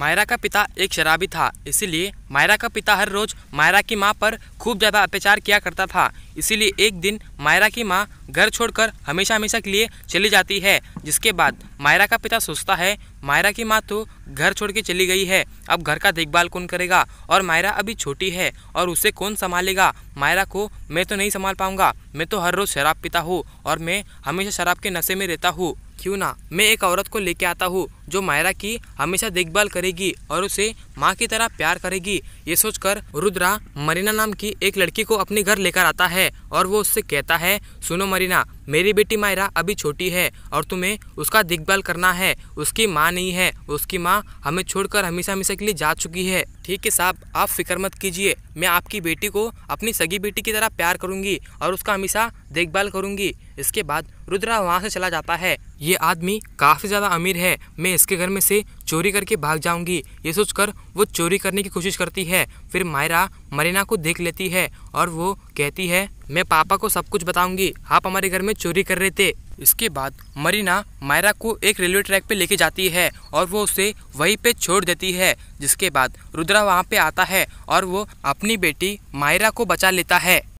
मायरा का पिता एक शराबी था इसीलिए मायरा का पिता हर रोज़ मायरा की माँ पर खूब ज़्यादा अत्याचार किया करता था इसीलिए एक दिन मायरा की माँ घर छोड़कर हमेशा हमेशा के लिए चली जाती है जिसके बाद मायरा का पिता सोचता है मायरा की माँ तो घर छोड़ के चली गई है अब घर का देखभाल कौन करेगा और मायरा अभी छोटी है और उसे कौन संभालेगा मायरा को मैं तो नहीं संभाल पाऊँगा मैं तो हर रोज़ शराब पीता हूँ और मैं हमेशा शराब के नशे में रहता हूँ क्यों ना मैं एक औरत को लेके आता हूँ जो मायरा की हमेशा देखभाल करेगी और उसे माँ की तरह प्यार करेगी ये सोचकर रुद्रा मरीना नाम की एक लड़की को अपने घर लेकर आता है और वो उससे कहता है सुनो मरीना मेरी बेटी मायरा अभी छोटी है और तुम्हें उसका देखभाल करना है उसकी माँ नहीं है उसकी माँ हमें छोड़कर हमेशा हमेशा के लिए जा चुकी है ठीक है साहब आप फिक्र मत कीजिए मैं आपकी बेटी को अपनी सगी बेटी की तरह प्यार करूंगी और उसका हमेशा देखभाल करूंगी इसके बाद रुद्रा वहाँ से चला जाता है ये आदमी काफ़ी ज़्यादा अमीर है मैं इसके घर में से चोरी करके भाग जाऊंगी ये सोचकर वो चोरी करने की कोशिश करती है फिर मायरा मरीना को देख लेती है और वो कहती है मैं पापा को सब कुछ बताऊंगी आप हमारे घर में चोरी कर रहे थे इसके बाद मरीना मायरा को एक रेलवे ट्रैक पे लेके जाती है और वो उसे वहीं पे छोड़ देती है जिसके बाद रुद्रा वहाँ पे आता है और वो अपनी बेटी मायरा को बचा लेता है